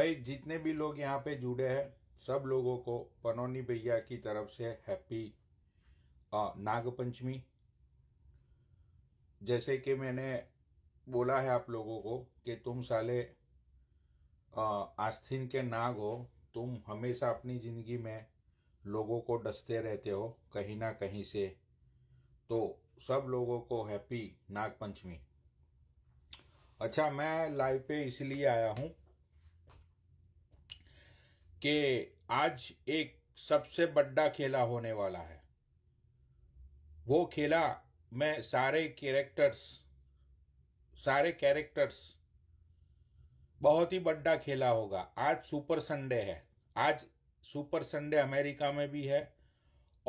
भाई जितने भी लोग यहाँ पे जुड़े हैं सब लोगों को पनौनी भैया की तरफ से हैप्पी नागपंचमी जैसे कि मैंने बोला है आप लोगों को कि तुम साले आस्थिन के नाग हो तुम हमेशा अपनी ज़िंदगी में लोगों को डसते रहते हो कहीं ना कहीं से तो सब लोगों को हैप्पी नागपंचमी अच्छा मैं लाइव पे इसलिए आया हूँ कि आज एक सबसे बड़ा खेला होने वाला है वो खेला में सारे कैरेक्टर्स सारे कैरेक्टर्स बहुत ही बड़ा खेला होगा आज सुपर संडे है आज सुपर संडे अमेरिका में भी है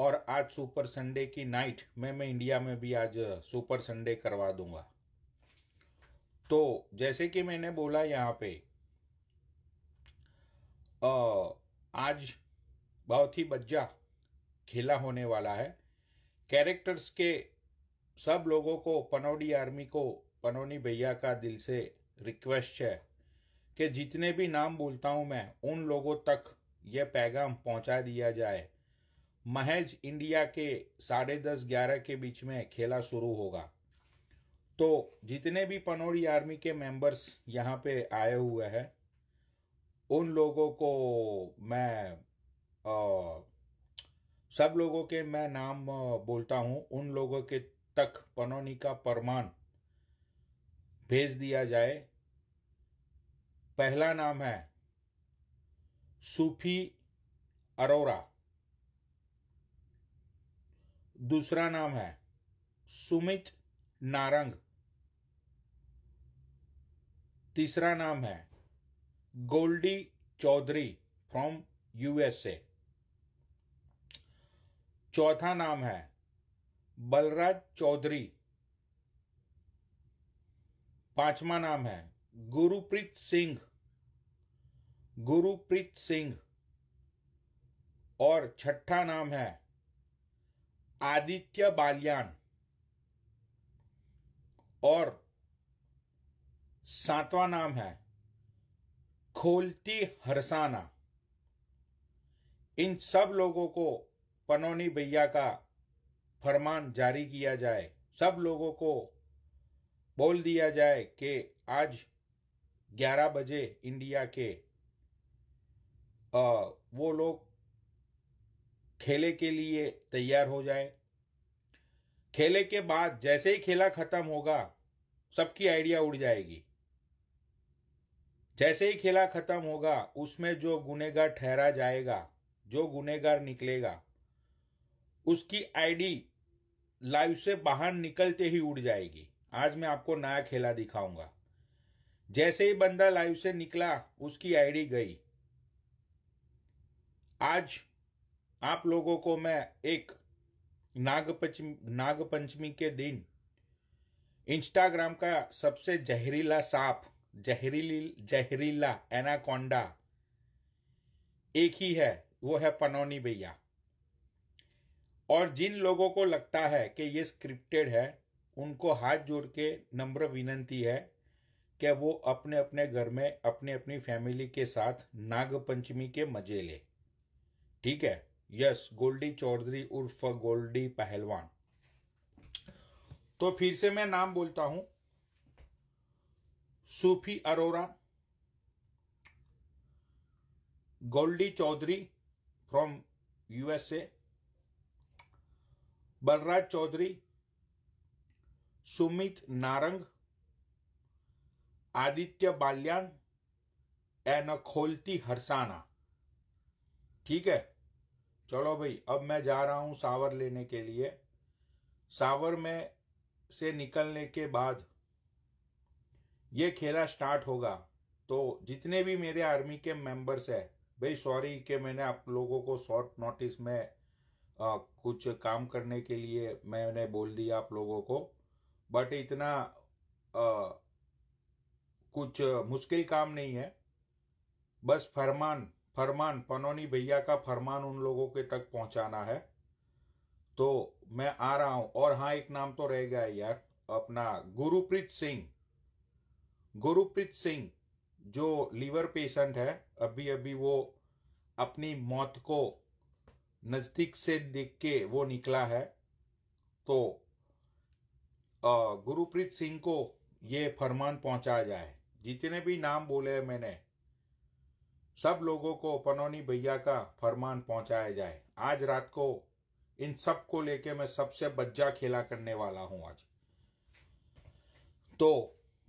और आज सुपर संडे की नाइट में मैं इंडिया में भी आज सुपर संडे करवा दूंगा तो जैसे कि मैंने बोला यहाँ पे आज बहुत ही बज्जा खेला होने वाला है कैरेक्टर्स के सब लोगों को पनौडी आर्मी को पनौनी भैया का दिल से रिक्वेस्ट है कि जितने भी नाम बोलता हूँ मैं उन लोगों तक यह पैगाम पहुँचा दिया जाए महज इंडिया के साढ़े दस ग्यारह के बीच में खेला शुरू होगा तो जितने भी पनौड़ी आर्मी के मेंबर्स यहाँ पे आए हुए हैं उन लोगों को मैं आ, सब लोगों के मैं नाम बोलता हूँ उन लोगों के तक पनौनी का प्रमाण भेज दिया जाए पहला नाम है सूफी अरोरा दूसरा नाम है सुमित नारंग तीसरा नाम है गोल्डी चौधरी फ्रॉम यूएसए चौथा नाम है बलराज चौधरी पांचवा नाम है गुरुप्रीत सिंह गुरुप्रीत सिंह और छठा नाम है आदित्य बालियान और सातवां नाम है खोलती हरसाना इन सब लोगों को पनौनी भैया का फरमान जारी किया जाए सब लोगों को बोल दिया जाए कि आज 11 बजे इंडिया के आ, वो लोग खेले के लिए तैयार हो जाए खेले के बाद जैसे ही खेला खत्म होगा सबकी आइडिया उड़ जाएगी जैसे ही खेला खत्म होगा उसमें जो गुनेगार ठहरा जाएगा जो गुनेगार निकलेगा उसकी आईडी लाइव से बाहर निकलते ही उड़ जाएगी आज मैं आपको नया खेला दिखाऊंगा जैसे ही बंदा लाइव से निकला उसकी आईडी गई आज आप लोगों को मैं एक नागपंचमी नागपंचमी के दिन इंस्टाग्राम का सबसे जहरीला सांप जहरीली जहरीला एनाकोंडा एक ही है वो है पनौनी भैया और जिन लोगों को लगता है कि ये स्क्रिप्टेड है उनको हाथ जोड़ के नम्र विनंती है कि वो अपने अपने घर में अपने अपनी फैमिली के साथ नाग पंचमी के मजे ले ठीक है यस गोल्डी चौधरी उर्फ गोल्डी पहलवान तो फिर से मैं नाम बोलता हूं सूफी अरोरा गोल्डी चौधरी फ्रॉम यूएसए बलराज चौधरी सुमित नारंग आदित्य बाल्यान एन खोलती हरसाना ठीक है चलो भाई अब मैं जा रहा हूं सावर लेने के लिए सावर में से निकलने के बाद ये खेला स्टार्ट होगा तो जितने भी मेरे आर्मी के मेंबर्स है भाई सॉरी कि मैंने आप लोगों को शॉर्ट नोटिस में आ, कुछ काम करने के लिए मैंने बोल दिया आप लोगों को बट इतना आ, कुछ मुश्किल काम नहीं है बस फरमान फरमान पनोनी भैया का फरमान उन लोगों के तक पहुंचाना है तो मैं आ रहा हूं और हाँ एक नाम तो रह गया यार अपना गुरुप्रीत सिंह गुरुप्रीत सिंह जो लीवर पेशेंट है अभी अभी वो अपनी मौत को नज़दीक से देख के वो निकला है तो गुरुप्रीत सिंह को ये फरमान पहुंचाया जाए जितने भी नाम बोले हैं मैंने सब लोगों को पनौनी भैया का फरमान पहुंचाया जाए आज रात को इन सब को लेके मैं सबसे बज्जा खेला करने वाला हूं आज तो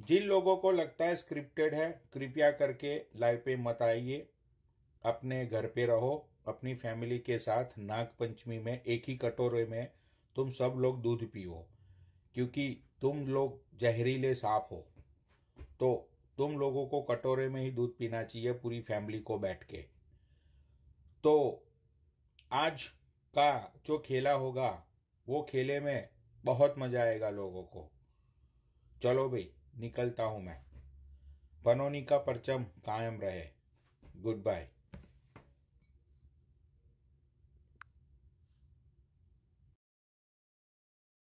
जिन लोगों को लगता है स्क्रिप्टेड है कृपया करके लाइव पे मत आइए अपने घर पे रहो अपनी फैमिली के साथ नाग पंचमी में एक ही कटोरे में तुम सब लोग दूध पियो क्योंकि तुम लोग जहरीले सांप हो तो तुम लोगों को कटोरे में ही दूध पीना चाहिए पूरी फैमिली को बैठ के तो आज का जो खेला होगा वो खेले में बहुत मजा आएगा लोगों को चलो भाई निकलता हूँ मैं बनोनी का परचम कायम रहे गुड बाय